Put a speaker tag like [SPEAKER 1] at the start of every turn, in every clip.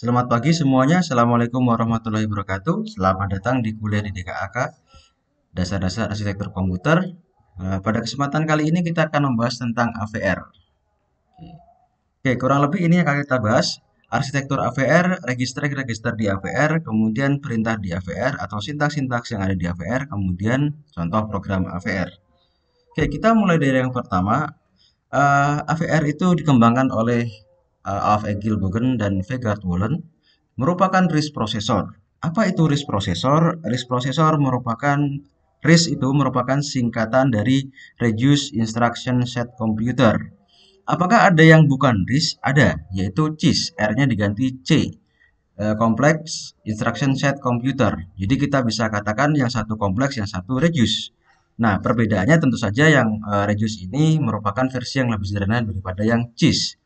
[SPEAKER 1] Selamat pagi semuanya. Assalamualaikum warahmatullahi wabarakatuh. Selamat datang di kuliah di DKAK Dasar-dasar Arsitektur Komputer. Eh, pada kesempatan kali ini kita akan membahas tentang AVR. Oke, kurang lebih ini yang akan kita bahas. Arsitektur AVR, register-register di AVR, kemudian perintah di AVR atau sintaks-sintaks yang ada di AVR, kemudian contoh program AVR. Oke, kita mulai dari yang pertama. Uh, eh, AVR itu dikembangkan oleh Alf Egilbogen dan Vegard Wollen merupakan RISC prosesor. Apa itu RISC prosesor? RISC prosesor merupakan RISC itu merupakan singkatan dari Reduce Instruction Set Computer. Apakah ada yang bukan RISC? Ada, yaitu CIS. R-nya diganti C. Kompleks e, Instruction Set Computer. Jadi kita bisa katakan yang satu kompleks, yang satu reduce. Nah, perbedaannya tentu saja yang uh, Reduce ini merupakan versi yang lebih sederhana daripada yang CIS.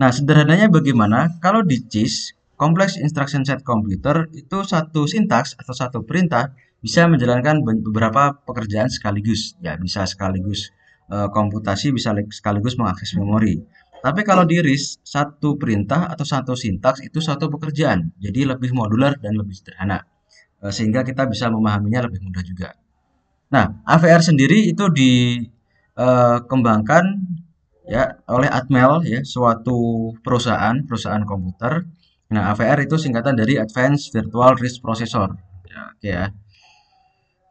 [SPEAKER 1] Nah, sederhananya bagaimana? Kalau di JIS, Complex instruction set computer itu satu sintaks atau satu perintah bisa menjalankan beberapa pekerjaan sekaligus. Ya, bisa sekaligus e, komputasi, bisa sekaligus mengakses memori. Tapi kalau di RIS, satu perintah atau satu sintaks itu satu pekerjaan, jadi lebih modular dan lebih sederhana, eh, sehingga kita bisa memahaminya lebih mudah juga. Nah, AVR sendiri itu dikembangkan eh, ya oleh Atmel ya suatu perusahaan perusahaan komputer. Nah AVR itu singkatan dari Advanced Virtual Risk Processor. Ya, Oke ya.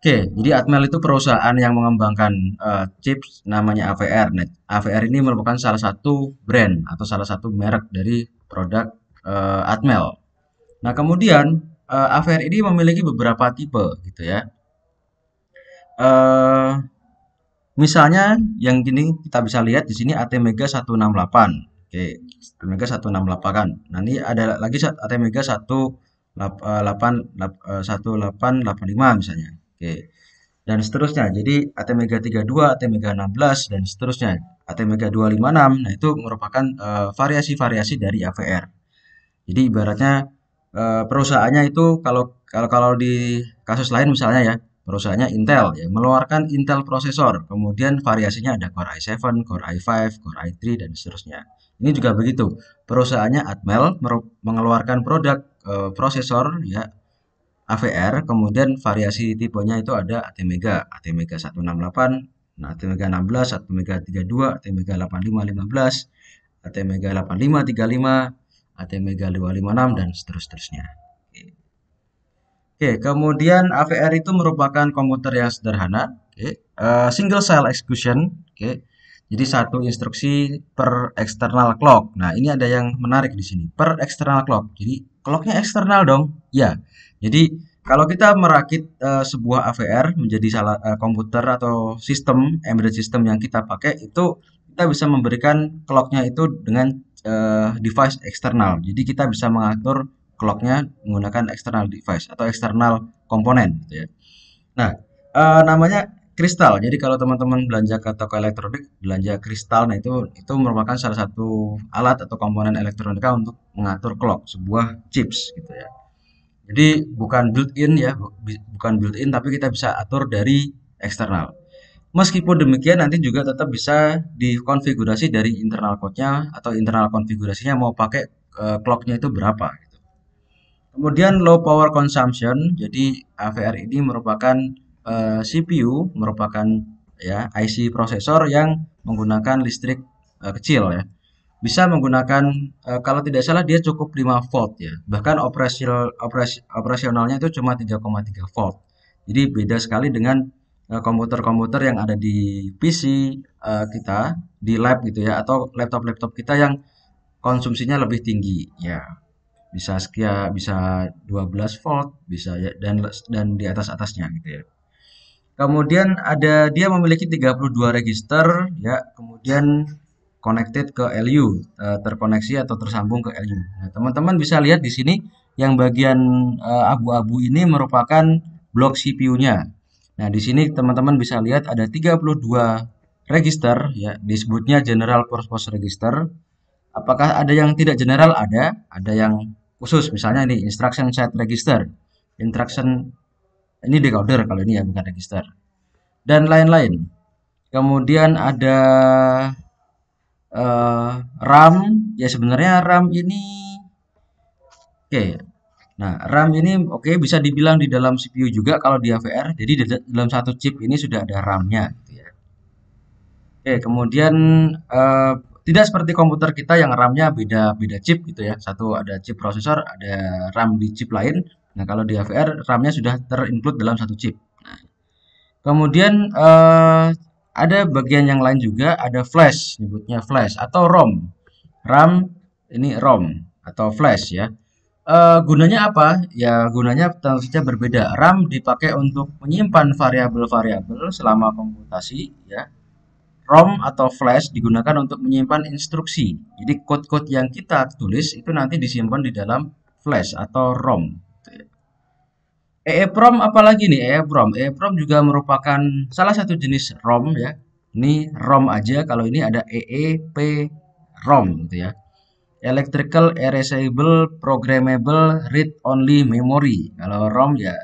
[SPEAKER 1] Oke, jadi Atmel itu perusahaan yang mengembangkan uh, chips namanya AVR. Nah, AVR ini merupakan salah satu brand atau salah satu merek dari produk uh, Atmel. Nah, kemudian uh, eh, AVR ini memiliki beberapa tipe gitu ya. Uh, Misalnya yang gini kita bisa lihat di sini ATmega 168. Oke, ATmega 168 kan. Nah, ini ada lagi ATmega 188 1885 misalnya. Oke. Dan seterusnya. Jadi ATmega 32, ATmega 16 dan seterusnya. ATmega 256. Nah, itu merupakan eh, variasi-variasi uh, dari AVR. Jadi ibaratnya uh, perusahaannya itu kalau kalau kalau di kasus lain misalnya ya, perusahaannya Intel ya mengeluarkan Intel prosesor kemudian variasinya ada Core i7, Core i5, Core i3 dan seterusnya ini juga begitu perusahaannya Atmel mengeluarkan produk e, prosesor ya AVR kemudian variasi tipenya itu ada ATmega ATmega 168 nah ATmega 16 ATmega 32 ATmega 8515 ATmega 8535 ATmega 256 dan seterusnya Oke, kemudian AVR itu merupakan komputer yang sederhana, okay. uh, eh, single cell execution, oke. Jadi satu instruksi per external clock. Nah, ini ada yang menarik di sini, per external clock. Jadi clocknya eksternal dong, ya. Jadi kalau kita merakit uh, sebuah AVR menjadi salah uh, komputer atau sistem embedded system yang kita pakai itu kita bisa memberikan clocknya itu dengan uh, device eksternal. Jadi kita bisa mengatur clocknya menggunakan external device atau external komponen gitu ya. Nah, e, namanya kristal. Jadi kalau teman-teman belanja ke toko elektronik, belanja kristal, nah itu itu merupakan salah satu alat atau komponen elektronika untuk mengatur clock, sebuah chips gitu ya. Jadi bukan built-in ya, bukan built-in tapi kita bisa atur dari eksternal. Meskipun demikian nanti juga tetap bisa dikonfigurasi dari internal code-nya atau internal konfigurasinya mau pakai e, clock-nya itu berapa Kemudian low power consumption, jadi AVR ini merupakan uh, eh, CPU, merupakan ya IC prosesor yang menggunakan listrik uh, kecil ya. Bisa menggunakan uh, kalau tidak salah dia cukup 5 volt ya. Bahkan operasional operas, operasionalnya itu cuma 3,3 volt. Jadi beda sekali dengan komputer-komputer yang ada di PC uh, kita, di lab gitu ya atau laptop-laptop kita yang konsumsinya lebih tinggi ya bisa sekian bisa 12 volt bisa ya, dan dan di atas atasnya gitu ya kemudian ada dia memiliki 32 register ya kemudian connected ke LU e, terkoneksi atau tersambung ke LU nah teman-teman bisa lihat di sini yang bagian e, abu-abu ini merupakan blok CPU-nya nah di sini teman-teman bisa lihat ada 32 register ya disebutnya general purpose register apakah ada yang tidak general ada ada yang khusus misalnya ini instruction set register instruction ini decoder kalau ini ya bukan register dan lain-lain kemudian ada uh, RAM ya sebenarnya RAM ini oke okay. nah RAM ini oke okay, bisa dibilang di dalam CPU juga kalau di AVR jadi di dalam satu chip ini sudah ada RAM-nya gitu ya. oke okay, kemudian uh, tidak seperti komputer kita yang RAM-nya beda-beda chip gitu ya. Satu ada chip prosesor, ada RAM di chip lain. Nah, kalau di AVR RAM-nya sudah terinclude dalam satu chip. Nah, kemudian eh, ada bagian yang lain juga ada flash, nyebutnya flash atau ROM. RAM ini ROM atau flash ya. Eh, gunanya apa? Ya gunanya tentu saja berbeda. RAM dipakai untuk menyimpan variabel-variabel selama komputasi ya ROM atau flash digunakan untuk menyimpan instruksi. Jadi code-code yang kita tulis itu nanti disimpan di dalam flash atau ROM. EEPROM apalagi nih EEPROM. EEPROM juga merupakan salah satu jenis ROM ya. Ini ROM aja kalau ini ada EEP ROM gitu ya. Electrical Erasable Programmable Read Only Memory. Kalau ROM ya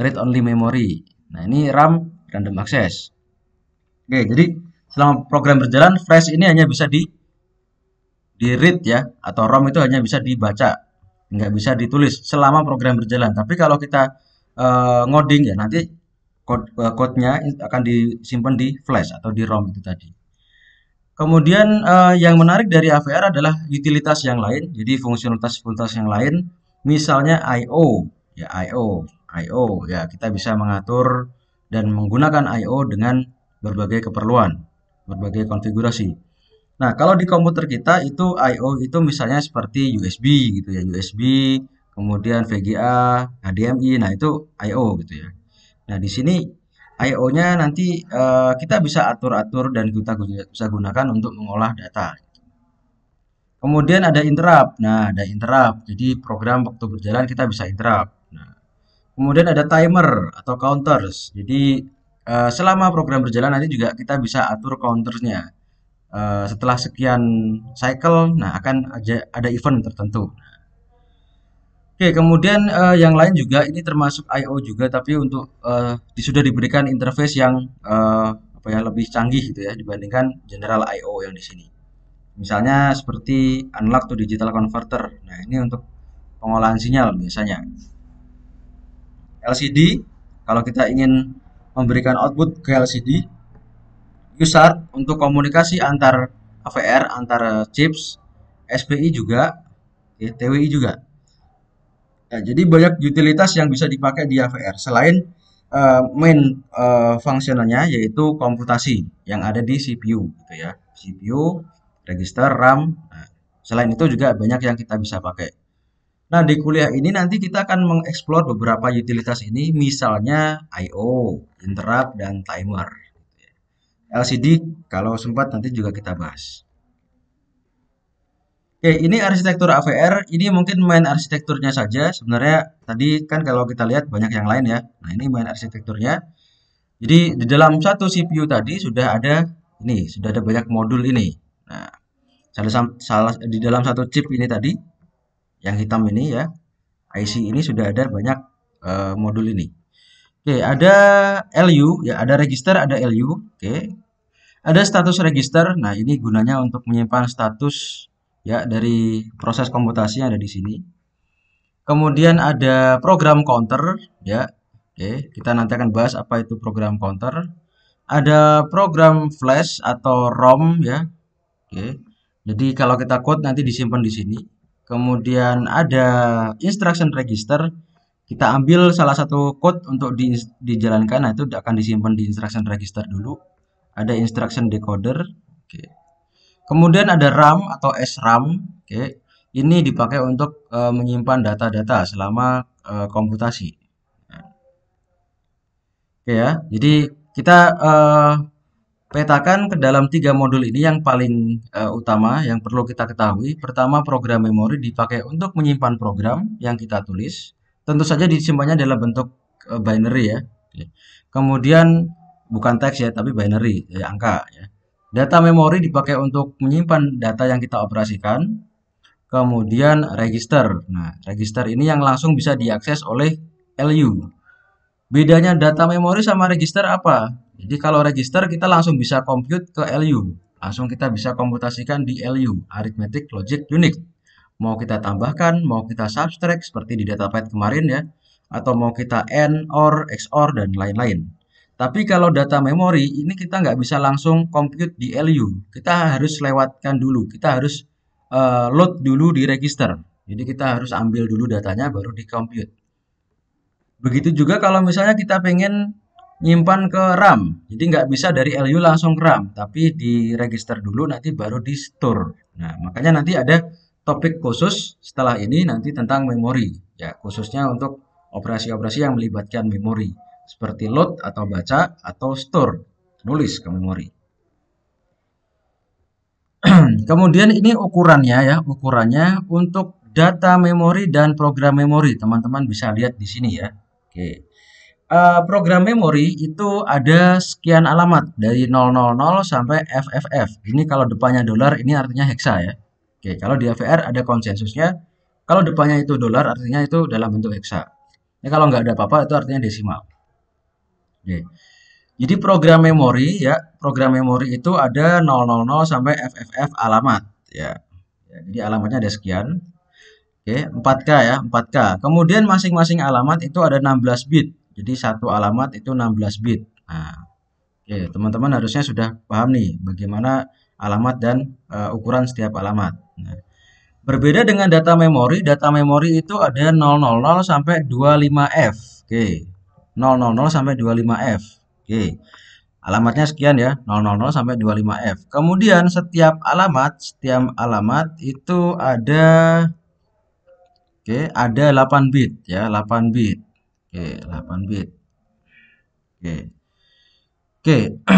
[SPEAKER 1] read only memory. Nah, ini RAM random access. Oke, jadi selama program berjalan flash ini hanya bisa di di read ya atau ROM itu hanya bisa dibaca nggak bisa ditulis selama program berjalan tapi kalau kita uh, ngoding ya nanti code uh, eh, nya akan disimpan di flash atau di ROM itu tadi kemudian uh, yang menarik dari AVR adalah utilitas yang lain jadi fungsionalitas-fungsionalitas yang lain misalnya io ya io io ya kita bisa mengatur dan menggunakan io dengan berbagai keperluan berbagai konfigurasi. Nah, kalau di komputer kita itu I.O. itu misalnya seperti USB gitu ya, USB, kemudian VGA, HDMI. Nah, itu I.O. gitu ya. Nah, di sini i nya nanti uh, kita bisa atur-atur dan kita bisa gunakan untuk mengolah data. Kemudian ada interrupt. Nah, ada interrupt. Jadi program waktu berjalan kita bisa interrupt. Nah, kemudian ada timer atau counters. Jadi Eh, selama program berjalan nanti juga kita bisa atur counternya uh, setelah sekian cycle nah akan aja ada event tertentu Oke, kemudian uh, yang lain juga ini termasuk IO juga, tapi untuk uh, sudah diberikan interface yang uh, apa ya lebih canggih gitu ya dibandingkan general IO yang di sini. Misalnya seperti unlock to digital converter. Nah ini untuk pengolahan sinyal biasanya. LCD kalau kita ingin memberikan output ke LCD user untuk komunikasi antar AVR antar chips SPI juga ya, TWI juga ya, jadi banyak utilitas yang bisa dipakai di AVR selain uh, main uh, fungsionalnya yaitu komputasi yang ada di CPU gitu ya CPU register RAM nah, selain itu juga banyak yang kita bisa pakai Nah, di kuliah ini nanti kita akan mengeksplor beberapa utilitas ini, misalnya I.O., interrupt, dan timer. LCD, kalau sempat nanti juga kita bahas. Oke, ini arsitektur AVR, ini mungkin main arsitekturnya saja. Sebenarnya tadi kan kalau kita lihat banyak yang lain ya. Nah, ini main arsitekturnya. Jadi, di dalam satu CPU tadi sudah ada ini, sudah ada banyak modul ini. Nah, salah, salah di dalam satu chip ini tadi yang hitam ini ya IC hmm. ini sudah ada banyak uh, modul ini oke okay, ada LU ya ada register ada LU oke okay. ada status register nah ini gunanya untuk menyimpan status ya dari proses komputasi yang ada di sini kemudian ada program counter ya oke okay. kita nanti akan bahas apa itu program counter ada program flash atau ROM ya oke jadi kalau kita code nanti disimpan di sini kemudian ada instruction register kita ambil salah satu code untuk di, dijalankan nah itu akan disimpan di instruction register dulu ada instruction decoder okay. kemudian ada RAM atau SRAM oke okay. ini dipakai untuk uh, menyimpan data-data selama uh, komputasi nah. oke ya jadi kita uh, Petakan ke dalam tiga modul ini yang paling uh, utama yang perlu kita ketahui. Pertama, program memori dipakai untuk menyimpan program yang kita tulis. Tentu saja disimpannya dalam bentuk uh, binary ya. Kemudian bukan teks ya, tapi binary, ya, angka ya. Data memori dipakai untuk menyimpan data yang kita operasikan. Kemudian register. Nah, register ini yang langsung bisa diakses oleh LU. Bedanya data memori sama register apa? Jadi kalau register kita langsung bisa compute ke LU. Langsung kita bisa komputasikan di LU, Arithmetic Logic Unit. Mau kita tambahkan, mau kita subtract seperti di data pad kemarin ya, atau mau kita AND, OR, XOR, dan lain-lain. Tapi kalau data memori, ini kita nggak bisa langsung compute di LU. Kita harus lewatkan dulu, kita harus uh, load dulu di register. Jadi kita harus ambil dulu datanya baru di compute. Begitu juga kalau misalnya kita pengen nyimpan ke RAM. Jadi nggak bisa dari LU langsung ke RAM, tapi di register dulu nanti baru di store. Nah, makanya nanti ada topik khusus setelah ini nanti tentang memori, ya khususnya untuk operasi-operasi yang melibatkan memori seperti load atau baca atau store, nulis ke memori. Kemudian ini ukurannya ya, ukurannya untuk data memori dan program memori. Teman-teman bisa lihat di sini ya. Oke. Eh, program memori itu ada sekian alamat dari 000 sampai FFF. Ini kalau depannya dolar ini artinya heksa ya. Oke, kalau di AVR ada konsensusnya. Kalau depannya itu dolar artinya itu dalam bentuk heksa. Ini kalau nggak ada apa-apa itu artinya desimal. Oke. Jadi program memori ya, program memori itu ada 000 sampai FFF alamat ya. ya. jadi alamatnya ada sekian. Oke, 4K ya, 4K. Kemudian masing-masing alamat itu ada 16 bit jadi satu alamat itu 16 bit. Nah, Oke, teman-teman harusnya sudah paham nih bagaimana alamat dan uh, ukuran setiap alamat. Nah, berbeda dengan data memori, data memori itu ada 000 sampai 25F. Oke. 000 sampai 25F. Oke. Alamatnya sekian ya, 000 sampai 25F. Kemudian setiap alamat, setiap alamat itu ada Oke, ada 8 bit ya, 8 bit. Oke, 8 bit. Oke. Oke.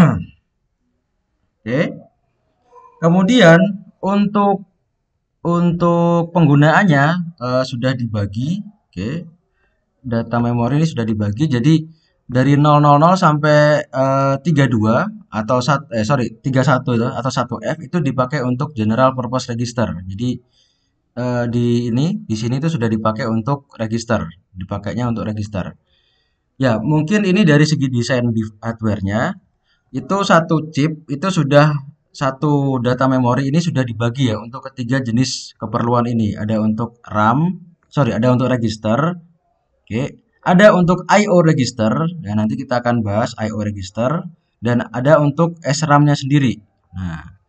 [SPEAKER 1] Oke. Kemudian untuk untuk penggunaannya uh, sudah dibagi, oke. Data memori ini sudah dibagi jadi dari 000 sampai uh, eh, 32 atau sat, eh sorry 31 itu atau 1F itu dipakai untuk general purpose register. Jadi uh, di ini di sini itu sudah dipakai untuk register, dipakainya untuk register. Ya, mungkin ini dari segi desain di hardware-nya itu satu chip itu sudah satu data memori ini sudah dibagi ya untuk ketiga jenis keperluan ini. Ada untuk RAM, sorry, ada untuk register. Oke. Okay. Ada untuk IO register, ya nanti kita akan bahas IO register dan ada untuk SRAM-nya sendiri. Nah,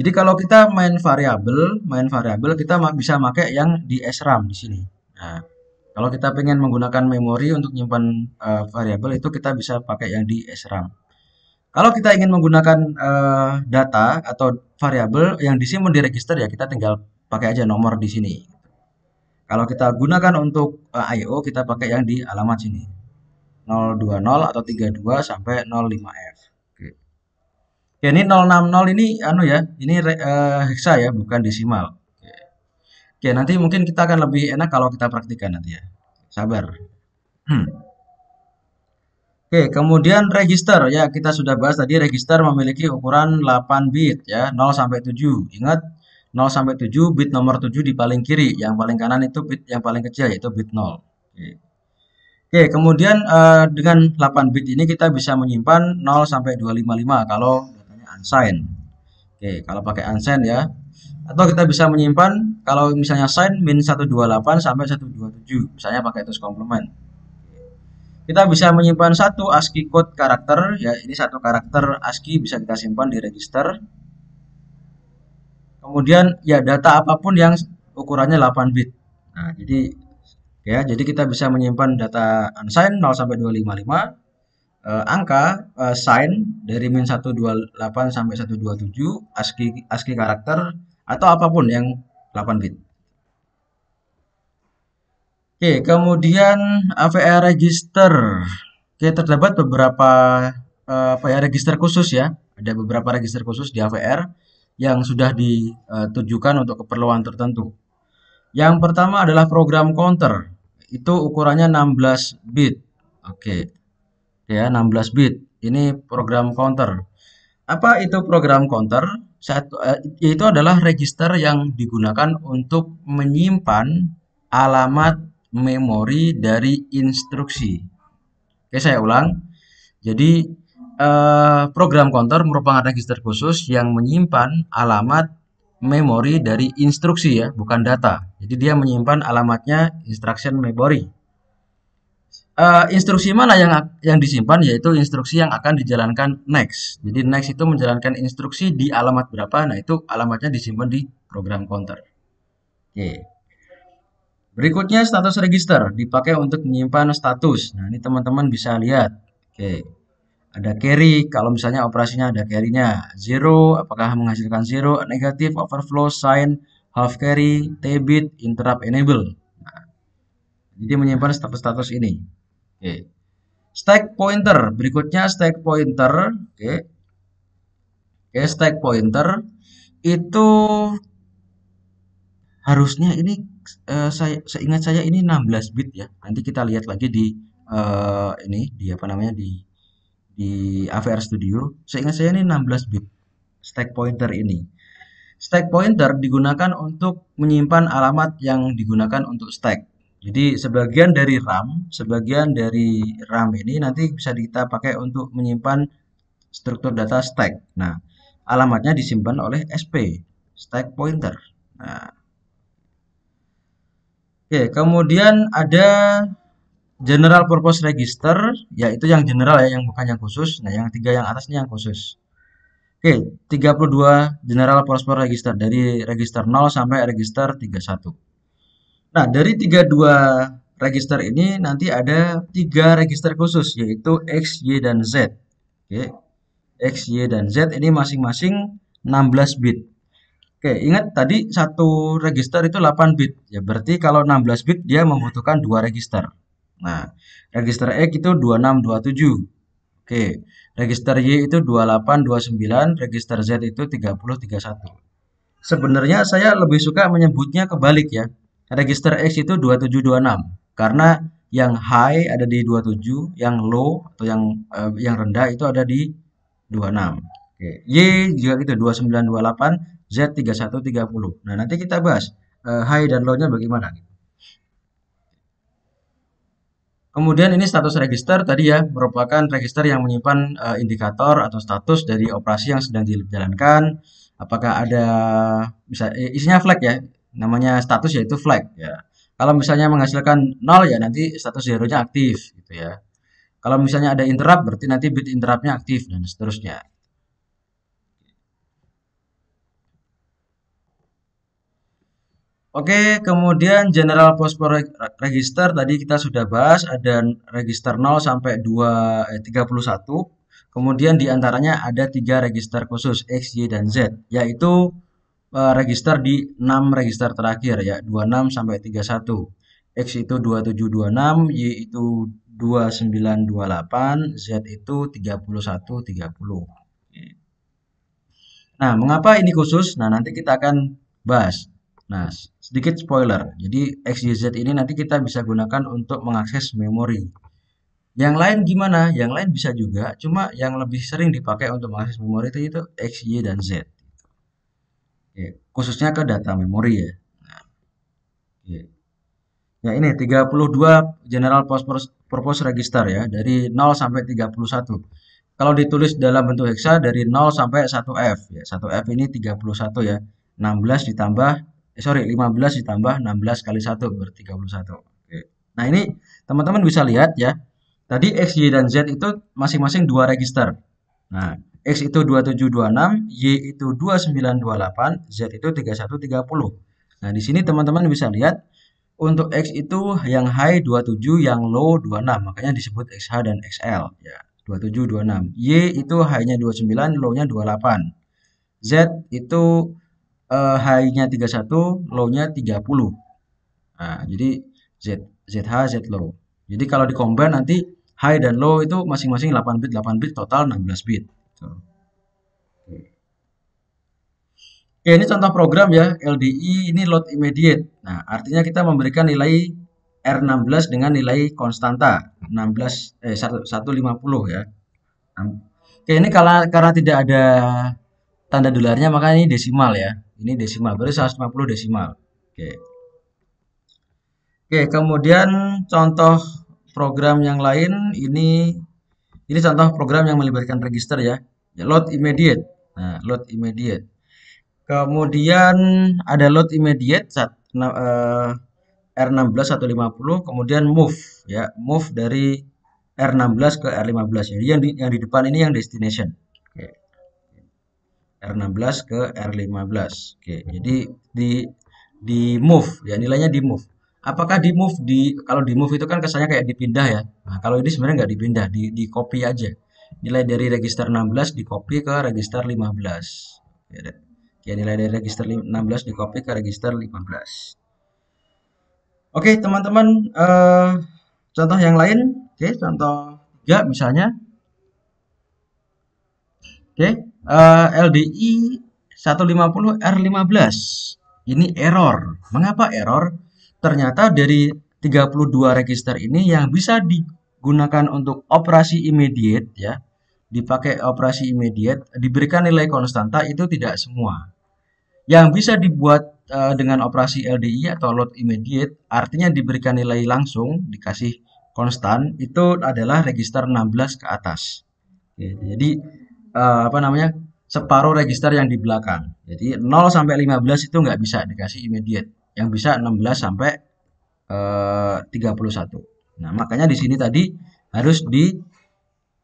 [SPEAKER 1] jadi kalau kita main variabel, main variabel kita bisa pakai yang di SRAM di sini. Nah, kalau kita pengen menggunakan memori untuk nyimpan uh, variabel itu kita bisa pakai yang di SRAM. Kalau kita ingin menggunakan uh, data atau variabel yang di register ya kita tinggal pakai aja nomor di sini. Kalau kita gunakan untuk uh, eh, IO kita pakai yang di alamat sini. 020 atau 32 sampai 05F. Ya ini 060 ini anu ya, ini re, uh, heksa ya, bukan desimal. Oke. Oke, nanti mungkin kita akan lebih enak kalau kita praktikkan nanti ya. Sabar. Hmm. Oke, kemudian register ya, kita sudah bahas tadi register memiliki ukuran 8 bit ya, 0 sampai 7. Ingat 0 sampai 7 bit nomor 7 di paling kiri, yang paling kanan itu bit yang paling kecil yaitu bit 0. Oke. Oke, kemudian uh, dengan 8 bit ini kita bisa menyimpan 0 sampai 255 kalau unsign. Oke, kalau pakai unsigned ya. Atau kita bisa menyimpan kalau misalnya sign min 128 sampai 127, misalnya pakai terus complement. Kita bisa menyimpan satu ASCII code karakter, ya ini satu karakter ASCII bisa kita simpan di register. Kemudian ya data apapun yang ukurannya 8 bit. Nah, jadi ya, jadi kita bisa menyimpan data unsigned 0 sampai 255 uh, angka uh, sign dari min 128 sampai 127 ASCII ASCII karakter atau apapun yang 8 bit. Oke, kemudian AVR register. Oke, terdapat beberapa uh, apa ya register khusus ya. Ada beberapa register khusus di AVR yang sudah ditujukan untuk keperluan tertentu. Yang pertama adalah program counter. Itu ukurannya 16 bit. Oke, ya 16 bit. Ini program counter. Apa itu program counter? Satu, yaitu eh, adalah register yang digunakan untuk menyimpan alamat memori dari instruksi. Oke, saya ulang. Jadi eh, program counter merupakan register khusus yang menyimpan alamat memori dari instruksi ya, bukan data. Jadi dia menyimpan alamatnya instruction memory uh, instruksi mana yang yang disimpan yaitu instruksi yang akan dijalankan next. Jadi next itu menjalankan instruksi di alamat berapa. Nah, itu alamatnya disimpan di program counter. Oke. Okay. Berikutnya status register dipakai untuk menyimpan status. Nah, ini teman-teman bisa lihat. Oke. Okay. Ada carry kalau misalnya operasinya ada carry-nya. Zero apakah menghasilkan zero, negatif, overflow, sign, half carry, debit, interrupt enable. Nah, jadi menyimpan status-status ini. Oke. Stack pointer, berikutnya stack pointer, oke. Oke, stack pointer itu harusnya ini uh, saya seingat saya ini 16 bit ya. Nanti kita lihat lagi di uh, ini di apa namanya di di AVR Studio. Seingat saya ini 16 bit stack pointer ini. Stack pointer digunakan untuk menyimpan alamat yang digunakan untuk stack. Jadi sebagian dari RAM, sebagian dari RAM ini nanti bisa kita pakai untuk menyimpan struktur data stack. Nah, alamatnya disimpan oleh SP, stack pointer. Nah. Oke, kemudian ada general purpose register, yaitu yang general ya, yang bukan yang khusus. Nah, yang tiga yang atasnya yang khusus. Oke, 32 general purpose register dari register 0 sampai register 31. Nah, dari 32 register ini nanti ada tiga register khusus yaitu X, Y, dan Z. Oke. X, Y, dan Z ini masing-masing 16 bit. Oke, ingat tadi satu register itu 8 bit. Ya, berarti kalau 16 bit dia membutuhkan dua register. Nah, register X itu 2627. Oke, register Y itu 2829, register Z itu 3031. Sebenarnya saya lebih suka menyebutnya kebalik ya register X itu 2726 karena yang high ada di 27, yang low atau yang uh, yang rendah itu ada di 26. Oke. Y juga gitu 2928, Z 3130. Nah, nanti kita bahas uh, high dan low-nya bagaimana gitu. Kemudian ini status register tadi ya merupakan register yang menyimpan uh, indikator atau status dari operasi yang sedang dijalankan. Apakah ada bisa isinya flag ya? namanya status yaitu flag ya. Kalau misalnya menghasilkan nol ya nanti status zeronya aktif gitu ya. Kalau misalnya ada interrupt berarti nanti bit interruptnya aktif dan seterusnya. Oke, kemudian general post register tadi kita sudah bahas ada register 0 sampai 2 eh, 31. Kemudian diantaranya ada tiga register khusus X, Y dan Z yaitu Eh, register di 6 register terakhir ya 26 sampai 31 X itu 2726 Y itu 2928 Z itu 3130 nah mengapa ini khusus nah nanti kita akan bahas nah sedikit spoiler jadi X, Y, Z ini nanti kita bisa gunakan untuk mengakses memori yang lain gimana? Yang lain bisa juga, cuma yang lebih sering dipakai untuk mengakses memori itu, itu X, Y, dan Z khususnya ke data memori ya. Nah, ya. ini 32 general purpose, purpose register ya dari 0 sampai 31. Kalau ditulis dalam bentuk heksa dari 0 sampai 1F ya. 1F ini 31 ya. 16 ditambah eh, sorry 15 ditambah 16 kali 1 ber 31. Oke. Nah, ini teman-teman bisa lihat ya. Tadi X, Y dan Z itu masing-masing dua register. Nah, X itu 2726, Y itu 2928, Z itu 3130. Nah, di sini teman-teman bisa lihat untuk X itu yang high 27, yang low 26, makanya disebut XH dan XL ya. 2726. Y itu high-nya 29, low-nya 28. Z itu uh, high-nya 31, low-nya 30. Nah, jadi Z ZH Z low. Jadi kalau dikombin nanti high dan low itu masing-masing 8 bit, 8 bit total 16 bit gitu. Oke. Ya, ini contoh program ya, LDI ini load immediate. Nah, artinya kita memberikan nilai R16 dengan nilai konstanta 16 eh 150 ya. Nah, oke, ini karena karena tidak ada tanda dolarnya maka ini desimal ya. Ini desimal, berarti 150 desimal. Oke. Oke, kemudian contoh program yang lain ini ini contoh program yang melibatkan register ya. Ya, load immediate. Nah, load immediate. Kemudian ada load immediate saat uh, R16 150, kemudian move ya, move dari R16 ke R15. Jadi yang di, yang di depan ini yang destination. Oke. R16 ke R15. Oke, jadi di di move ya nilainya di move. Apakah di move di kalau di move itu kan kesannya kayak dipindah ya. Nah, kalau ini sebenarnya nggak dipindah, di di copy aja nilai dari register 16 di copy ke register 15 ya nilai dari register 16 di copy ke register 15 oke teman-teman uh, contoh yang lain oke contoh 3 misalnya oke uh, LDI 150 R15 ini error mengapa error ternyata dari 32 register ini yang bisa digunakan untuk operasi immediate ya dipakai operasi immediate diberikan nilai konstanta itu tidak semua. Yang bisa dibuat uh, dengan operasi LDI atau load immediate artinya diberikan nilai langsung dikasih konstan itu adalah register 16 ke atas. jadi uh, apa namanya? separuh register yang di belakang. Jadi 0 sampai 15 itu nggak bisa dikasih immediate. Yang bisa 16 sampai eh, uh, 31. Nah, makanya di sini tadi harus di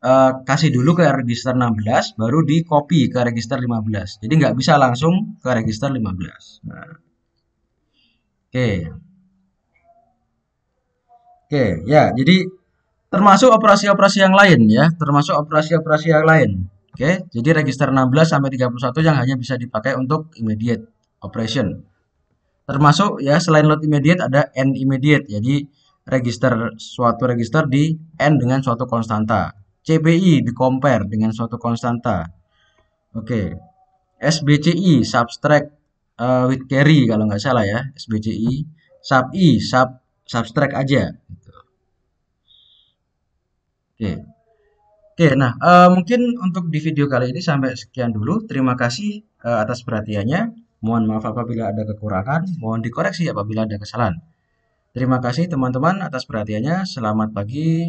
[SPEAKER 1] uh, kasih dulu ke register 16 baru di copy ke register 15 jadi nggak bisa langsung ke register 15 nah. oke okay. oke okay, ya jadi termasuk operasi-operasi yang lain ya termasuk operasi-operasi yang lain oke okay? jadi register 16 sampai 31 yang hanya bisa dipakai untuk immediate operation termasuk ya selain load immediate ada end immediate jadi register suatu register di end dengan suatu konstanta CPI dikompar dengan suatu konstanta. Oke. Okay. SBCI subtract uh, with carry kalau nggak salah ya, SBCI sub i sub subtract aja gitu. Oke. Okay. Oke, okay, nah uh, mungkin untuk di video kali ini sampai sekian dulu. Terima kasih uh, atas perhatiannya. Mohon maaf apabila ada kekurangan, mohon dikoreksi apabila ada kesalahan. Terima kasih teman-teman atas perhatiannya. Selamat pagi.